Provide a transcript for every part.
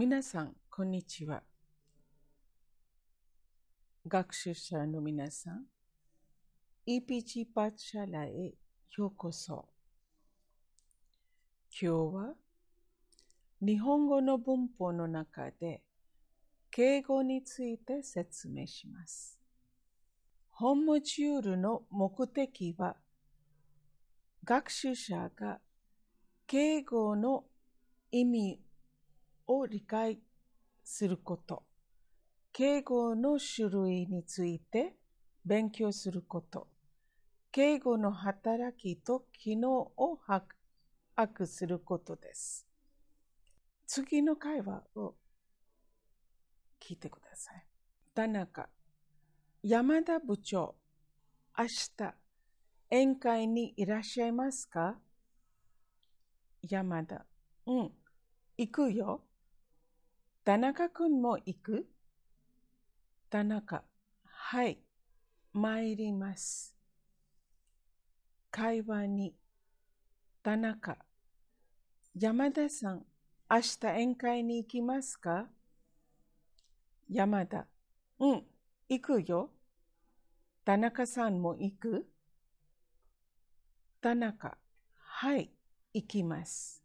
皆さん、こんにちは。学習者の皆さん、EPG パッチャラへようこそ。今日は、日本語の文法の中で、敬語について説明します。本モジュールの目的は、学習者が敬語の意味を理解すること、敬語の種類について勉強すること、敬語の働きと機能を把握することです。次の会話を聞いてください。田中、山田部長、明日、宴会にいらっしゃいますか山田、うん、行くよ。田中くんも行く田中。はい。参ります。会話に。田中。山田さん、明日宴会に行きますか山田。うん、行くよ。田中さんも行く田中。はい、行きます。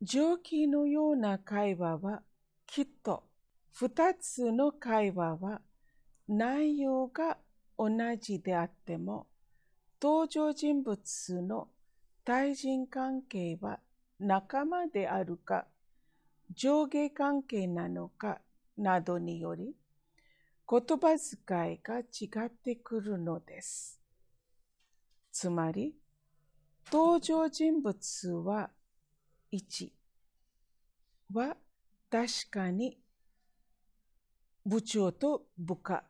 上記のような会話は、きっと二つの会話は内容が同じであっても、登場人物の対人関係は仲間であるか、上下関係なのかなどにより、言葉遣いが違ってくるのです。つまり、登場人物は1は確かに部長と部下。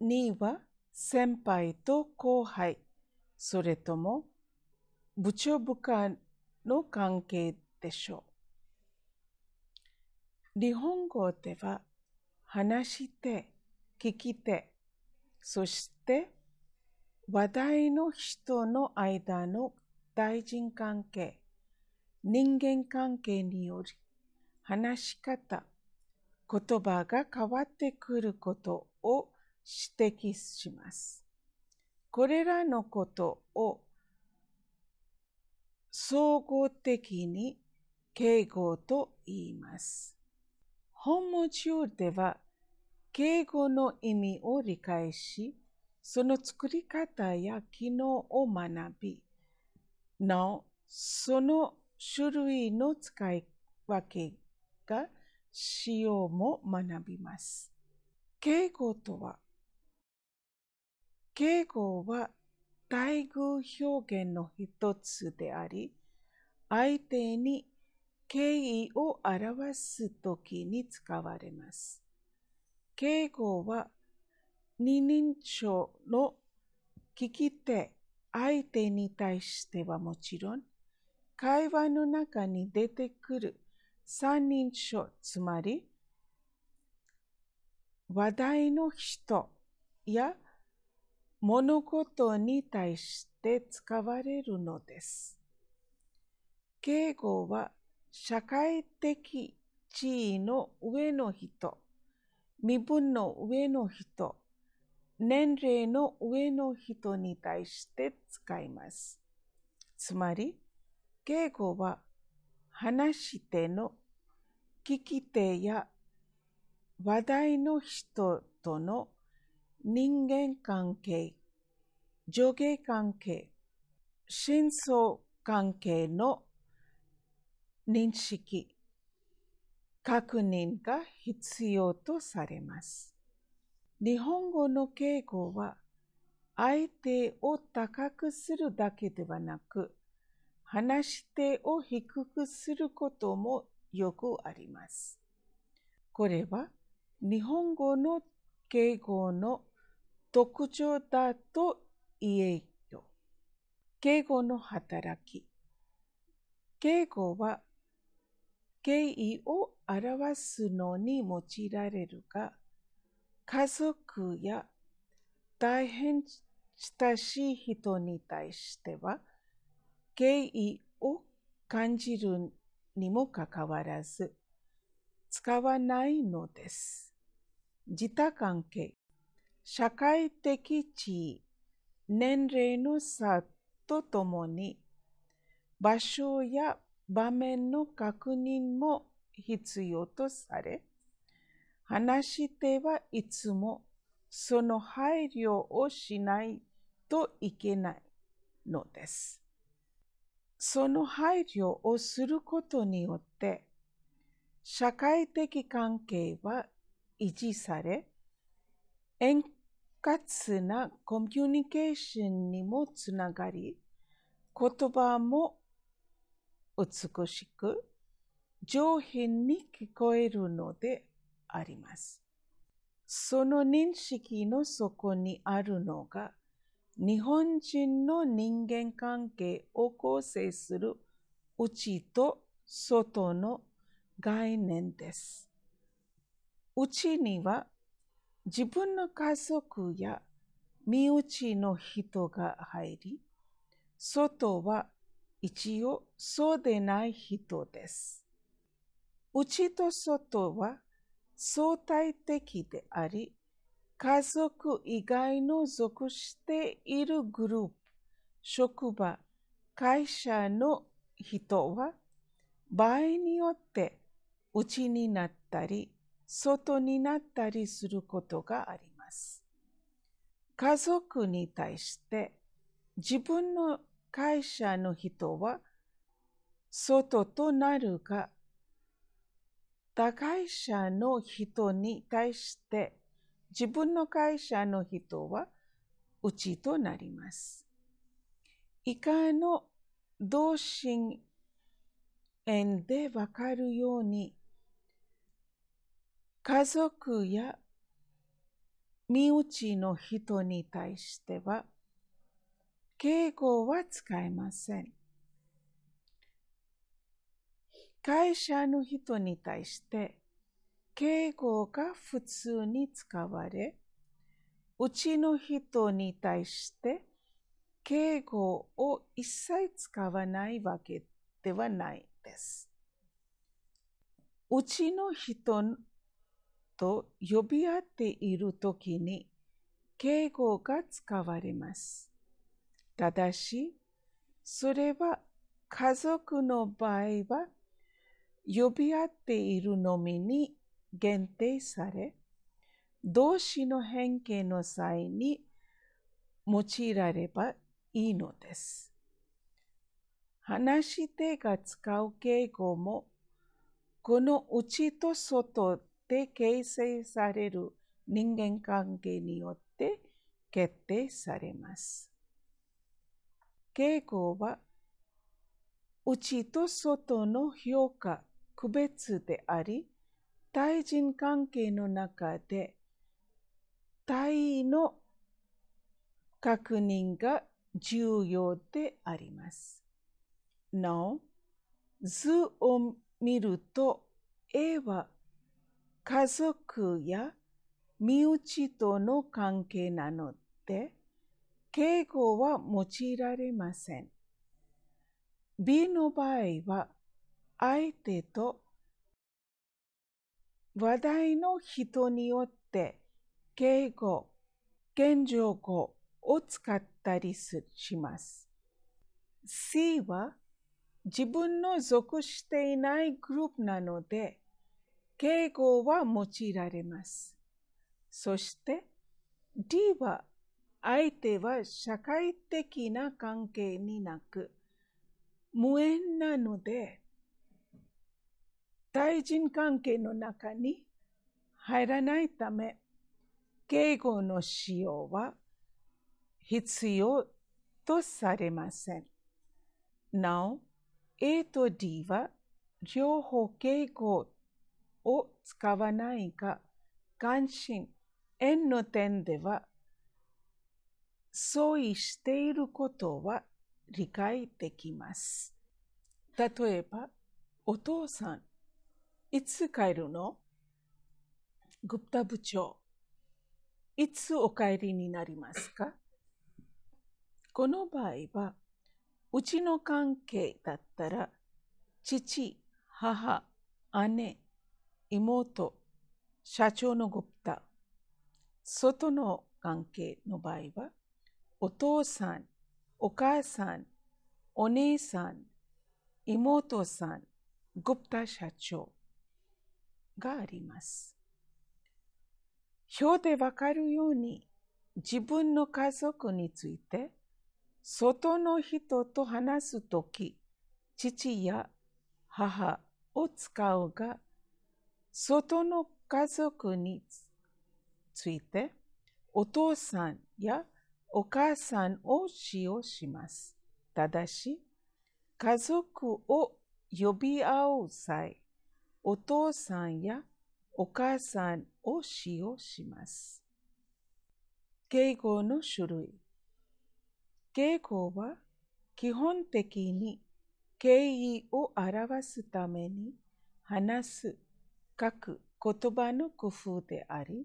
2は先輩と後輩。それとも部長部下の関係でしょう。日本語では話して、聞き手、そして話題の人の間の対人関係、人間関係により話し方、言葉が変わってくることを指摘します。これらのことを総合的に敬語と言います。本文中では敬語の意味を理解し、その作り方や機能を学び、なお、その種類の使い分けが使用も学びます。敬語とは、敬語は待遇表現の一つであり、相手に敬意を表すときに使われます。敬語は二人称の聞き手、相手に対してはもちろん、会話の中に出てくる三人称、つまり、話題の人や物事に対して使われるのです。敬語は社会的地位の上の人、身分の上の人、年齢の上の人に対して使います。つまり、敬語は話し手の聞き手や話題の人との人間関係、上下関係、真相関係の認識、確認が必要とされます。日本語の敬語は相手を高くするだけではなく、話し手を低くすることもよくあります。これは日本語の敬語の特徴だと言えよ。敬語の働き。敬語は敬意を表すのに用いられるが、家族や大変親しい人に対しては、敬意を感じるにもかかわらず、使わないのです。自他関係、社会的地位、年齢の差とともに、場所や場面の確認も必要とされ、話し手はいつもその配慮をしないといけないのです。その配慮をすることによって、社会的関係は維持され、円滑なコミュニケーションにもつながり、言葉も美しく上品に聞こえるのであります。その認識の底にあるのが日本人の人間関係を構成する内と外の概念です。内には自分の家族や身内の人が入り、外は一応そうでない人です。内と外は相対的であり、家族以外の属しているグループ、職場、会社の人は、場合によって内になったり、外になったりすることがあります。家族に対して自分の会社の人は外となるが、他会社の人に対して自分の会社の人はうちとなります。以下の同心円でわかるように、家族や身内の人に対しては、敬語は使えません。会社の人に対して、敬語が普通に使われ、うちの人に対して敬語を一切使わないわけではないです。うちの人と呼び合っているときに敬語が使われます。ただし、それは家族の場合は呼び合っているのみに限定され、動詞の変形の際に用いらればいいのです。話し手が使う敬語も、この内と外で形成される人間関係によって決定されます。敬語は、内と外の評価、区別であり、対人関係の中で、対の確認が重要であります。なお、図を見ると、A は家族や身内との関係なので、敬語は用いられません。B の場合は、相手と話題の人によって敬語、現状語を使ったりします。C は自分の属していないグループなので、敬語は用いられます。そして D は相手は社会的な関係になく、無縁なので、対人関係の中に入らないため、敬語の使用は必要とされません。なお、A と D は情報敬語を使わないが、関心、円の点では相違していることは理解できます。例えば、お父さん、いつ帰るのグプタ部長、いつお帰りになりますかこの場合は、うちの関係だったら、父、母、姉、妹、社長のグプタ、外の関係の場合は、お父さん、お母さん、お姉さん、妹さん、グプタ社長、があります。表でわかるように自分の家族について外の人と話すとき父や母を使うが外の家族についてお父さんやお母さんを使用します。ただし家族を呼び合う際お父さんやお母さんを使用します。敬語の種類。敬語は基本的に敬意を表すために話す、書く言葉の工夫であり、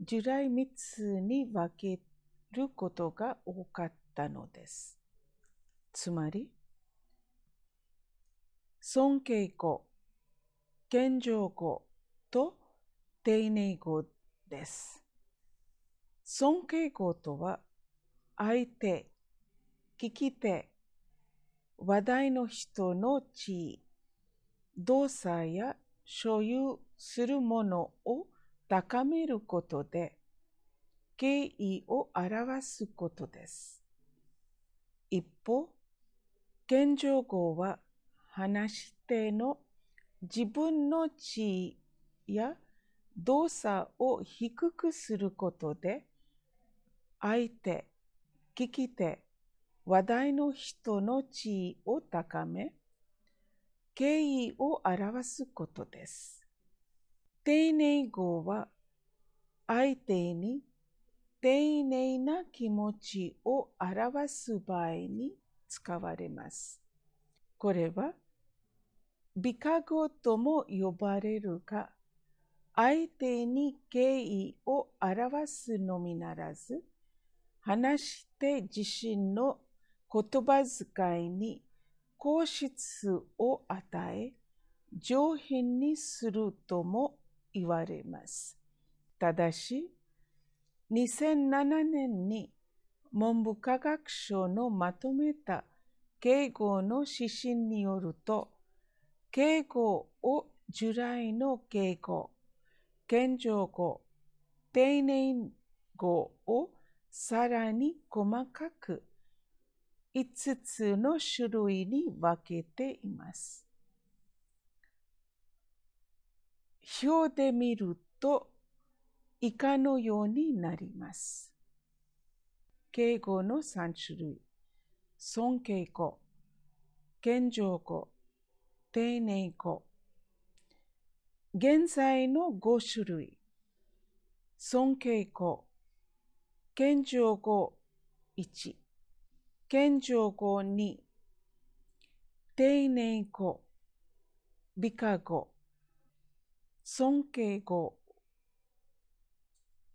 従来密つに分けることが多かったのです。つまり、尊敬語、現状語と丁寧語です。尊敬語とは、相手、聞き手、話題の人の地位、動作や所有するものを高めることで、敬意を表すことです。一方、現状語は話し手の自分の地位や動作を低くすることで相手聞き手話題の人の地位を高め敬意を表すことです。丁寧語は相手に丁寧な気持ちを表す場合に使われます。これは美化語とも呼ばれるが、相手に敬意を表すのみならず、話して自身の言葉遣いに皇室を与え、上品にするとも言われます。ただし、2007年に文部科学省のまとめた敬語の指針によると、敬語を従来の敬語、謙譲語、丁寧語をさらに細かく5つの種類に分けています。表で見ると以下のようになります。敬語の3種類。尊敬語、謙譲語、丁寧語。現在の5種類。尊敬語。謙譲語1。謙譲語2。丁寧語。美化語。尊敬語。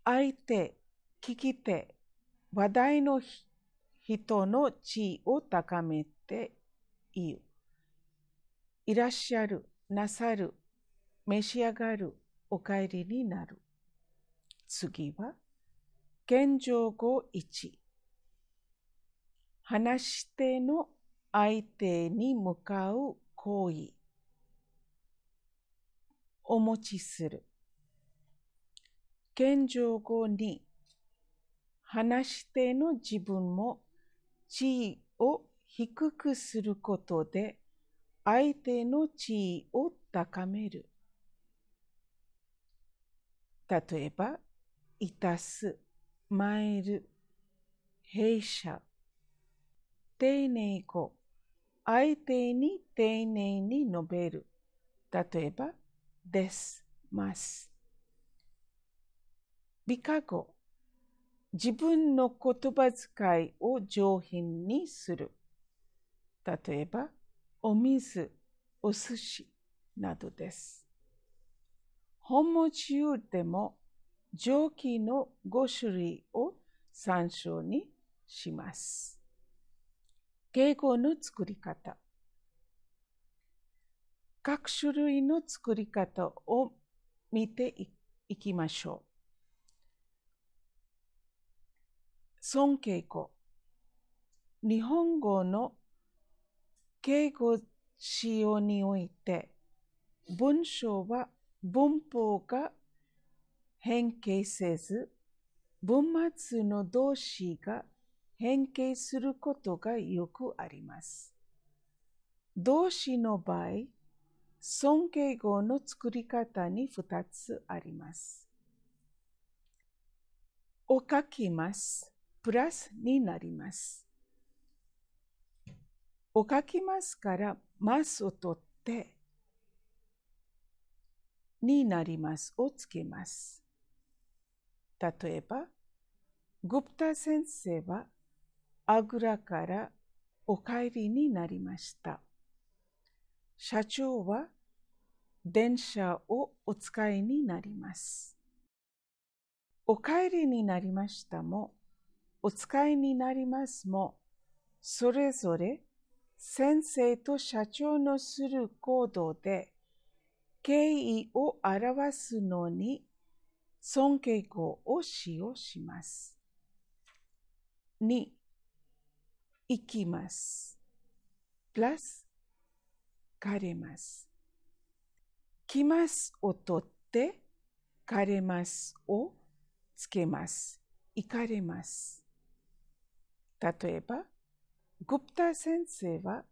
相手、聞き手、話題の人の地位を高めている。いらっしゃる、なさる、召し上がる、お帰りになる。次は、現状語1。話し手の相手に向かう行為。お持ちする。現状語2。話し手の自分も地位を低くすることで相手の地位を高める。例えば、いたす、まえる、弊社。丁寧語、相手に丁寧に述べる。例えば、です、ます。美化語、自分の言葉遣いを上品にする。例えば、お水、お寿司などです。本文中でも蒸気の5種類を参照にします。敬語の作り方。各種類の作り方を見ていきましょう。尊敬語。日本語の敬語使用において、文章は文法が変形せず、文末の動詞が変形することがよくあります。動詞の場合、尊敬語の作り方に2つあります。を書きます。プラスになります。を書きますからマスを取ってになりますをつけます。例えば、グプタ先生はアグラからお帰りになりました。社長は電車をお使いになります。お帰りになりましたも、お使いになりますも、それぞれ先生と社長のする行動で敬意を表すのに尊敬語を使用します。2行きます。プラス枯れます。来ますを取って枯れますをつけます。行かれます。例えば、グプタ先生は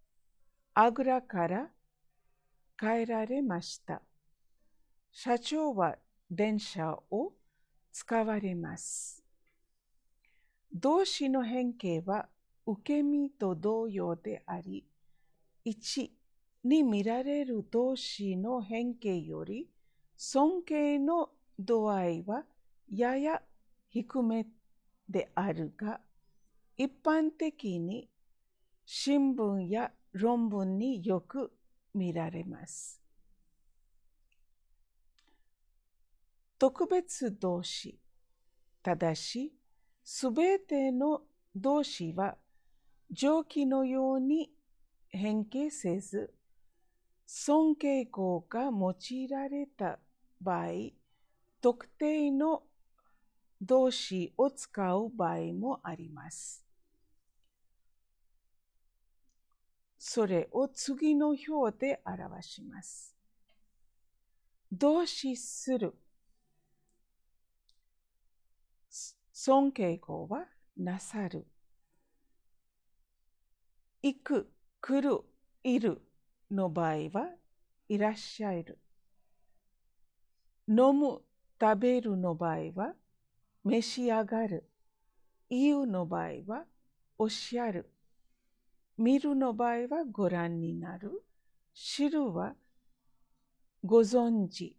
アグラから帰られました。社長は電車を使われます。動詞の変形は受け身と同様であり、1に見られる動詞の変形より、尊敬の度合いはやや低めであるが、一般的に新聞や論文によく見られます。特別動詞。ただし、すべての動詞は蒸気のように変形せず、尊敬語が用いられた場合、特定の動詞を使う場合もあります。それを次の表で表します。動詞する。尊敬語はなさる。行く、来る、いるの場合はいらっしゃる。飲む、食べるの場合は召し上がる。言うの場合はおっしゃる。見るの場合はご覧になる。知るはご存知。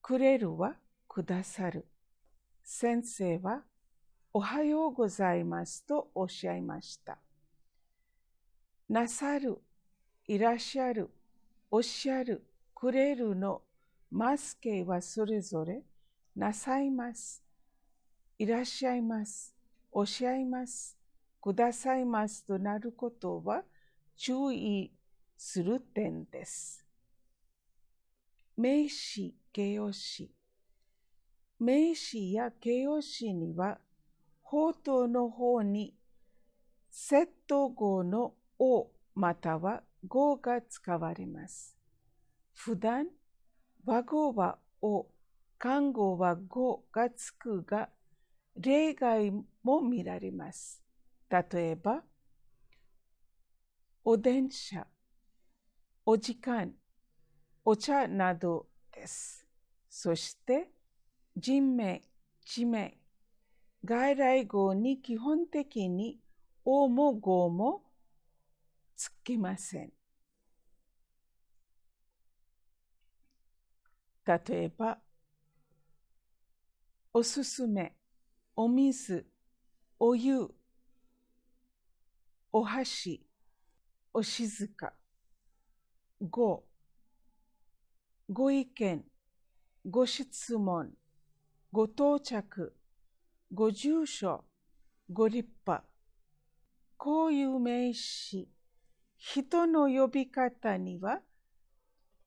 くれるはくださる。先生はおはようございますとおっしゃいました。なさる、いらっしゃる、おっしゃる、くれるのマスケはそれぞれなさいます。いらっしゃいます。おっしゃいます。くださいますとなることは注意する点です。名詞、形容詞。名詞や形容詞には、宝刀の方に、窃盗語のをまたは語が使われます。普段、和語はを、漢語は語がつくが、例外も見られます。例えば、お電車、お時間、お茶などです。そして、人名、地名、外来語に基本的におもごもつきません。例えば、おすすめ、お水、お湯、お箸、お静か。ご。ご意見、ご質問、ご到着、ご住所、ご立派。こういう名詞、人の呼び方には、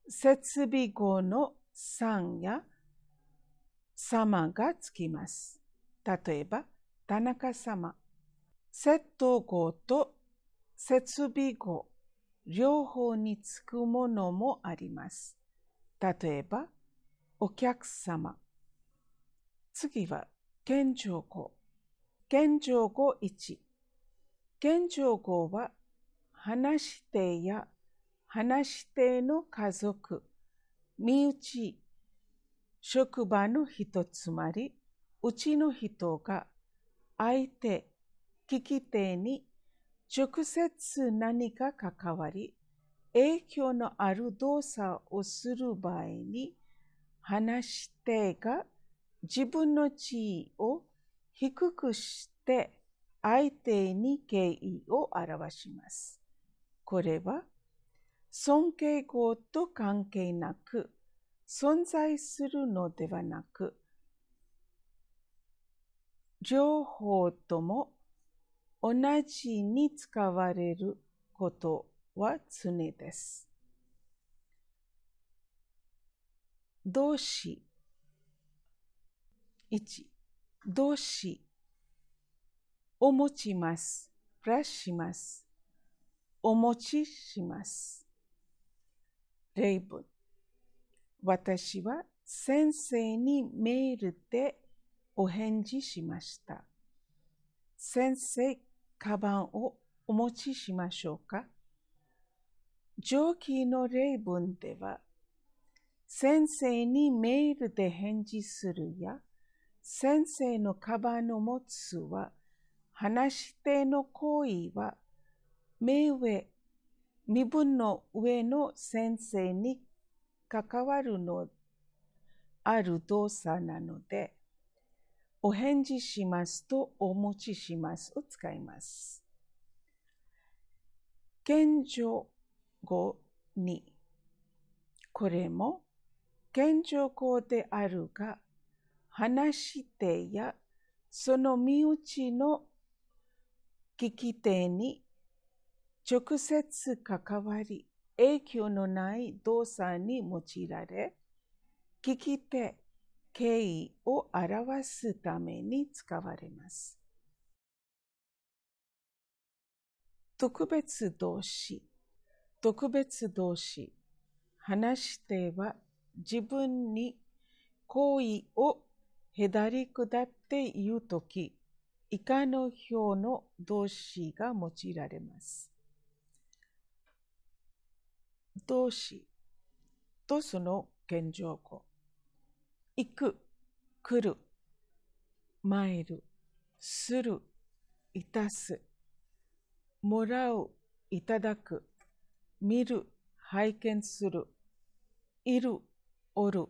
設備語のさんや様がつきます。例えば、田中様。窃盗号と設備語、両方につくものもあります。例えば、お客様。次は、現状語。現状語1。現状語は、話し手や話し手の家族、身内、職場の人つまり、うちの人が相手、聞き手に直接何か関わり、影響のある動作をする場合に、話し手が自分の地位を低くして相手に敬意を表します。これは尊敬語と関係なく存在するのではなく情報とも同じに使われることは常です。動詞1動詞を持ちます。プラスします。お持ちします。例文私は先生にメールでお返事しました。先生カバンをお持ちしましょうか上記の例文では、先生にメールで返事するや、先生のカバンを持つは、話し手の行為は、目上、身分の上の先生に関わるのある動作なので、お返事しますとお持ちしますを使います。現状語にこれも現状語であるが話し手やその身内の聞き手に直接関わり影響のない動作に用いられ聞き手敬意を表すために使われます。特別動詞、特別動詞、話しては自分に行為をへだり下って言うとき、以下の表の動詞が用いられます。動詞とその現状語。行く、来る、参る、する、いたす、もらう、いただく、見る、拝見する、いる、おる、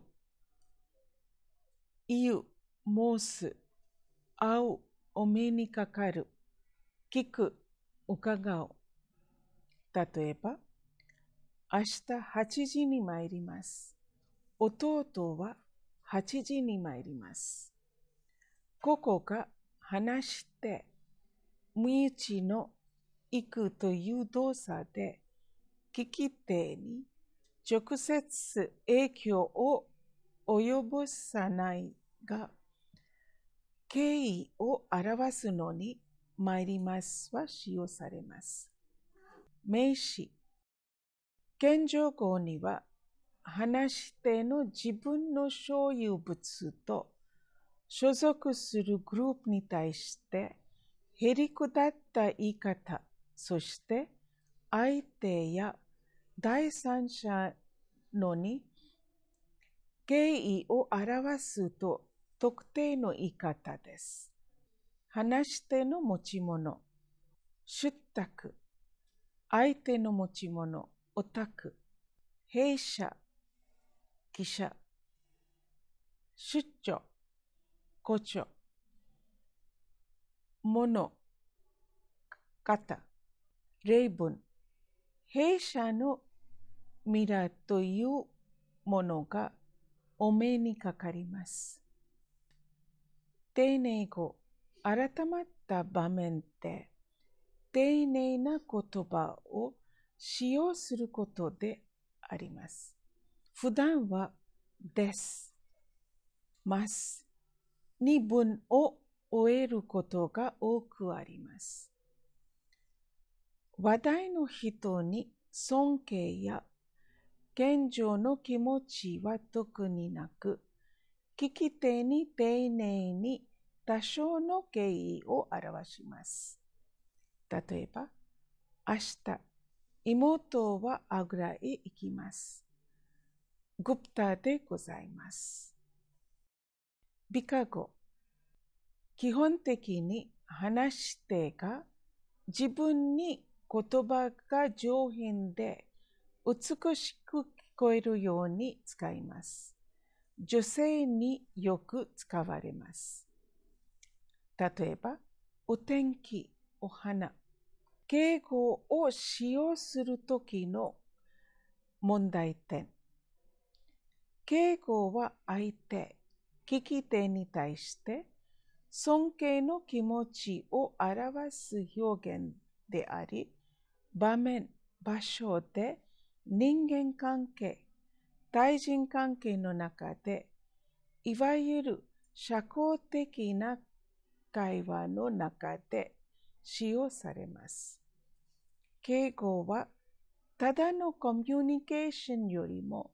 言う、申す、会う、お目にかかる、聞く、伺う。例えば、明日8時に参ります。弟は8時に参ります。ここが話して、無一の行くという動作で、聞き手に直接影響を及ぼさないが、敬意を表すのに参りますは使用されます。名詞。現状語には話しての自分の所有物と所属するグループに対してへりくだった言い方、そして相手や第三者のに敬意を表すと特定の言い方です。話し手の持ち物、出宅、相手の持ち物、オタク、弊社、記者、出張、誇張、物、肩例文、弊社のミラーというものがお目にかかります。丁寧語、改まった場面で、丁寧な言葉を使用することであります。普段はです、ます。二文を終えることが多くあります。話題の人に尊敬や現状の気持ちは特になく、聞き手に丁寧に多少の敬意を表します。例えば、明日、妹はあぐらへ行きます。グプタでございます。美化語。基本的に話してが自分に言葉が上品で美しく聞こえるように使います。女性によく使われます。例えば、お天気、お花。敬語を使用するときの問題点。敬語は相手、聞き手に対して尊敬の気持ちを表す表現であり、場面、場所で人間関係、対人関係の中で、いわゆる社交的な会話の中で使用されます。敬語はただのコミュニケーションよりも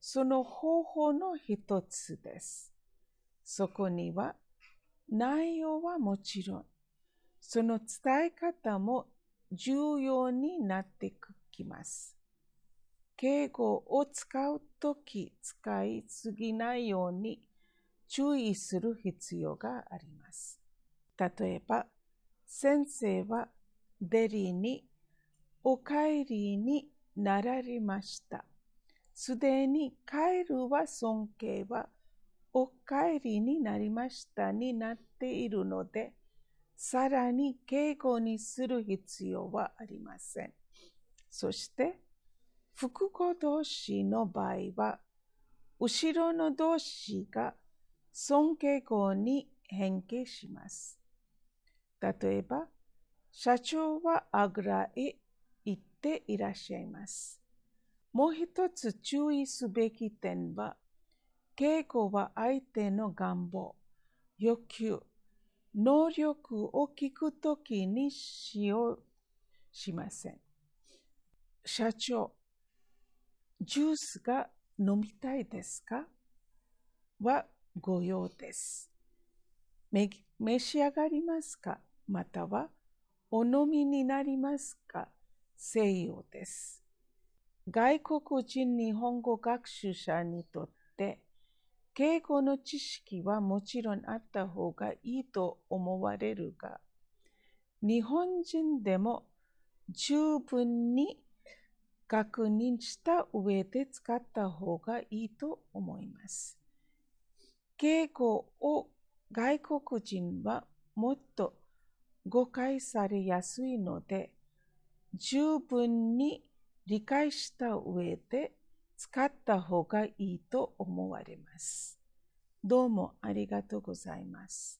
その方法の一つです。そこには、内容はもちろん、その伝え方も重要になってきます。敬語を使うとき使いすぎないように注意する必要があります。例えば、先生はデリーにお帰りになられましたすでに帰るは尊敬はお帰りになりましたになっているので、さらに敬語にする必要はありません。そして、複語同士の場合は、後ろの動詞が尊敬語に変形します。例えば、社長はあぐらへ行っていらっしゃいます。もう一つ注意すべき点は、敬語は相手の願望、欲求、能力を聞くときに使用しません。社長、ジュースが飲みたいですかはご用です。め召し上がりますかまたはお飲みになりますか西洋です。外国人日本語学習者にとって敬語の知識はもちろんあった方がいいと思われるが日本人でも十分に確認した上で使った方がいいと思います。敬語を外国人はもっと誤解されやすいので十分に理解した上で使った方がいいと思われます。どうもありがとうございます。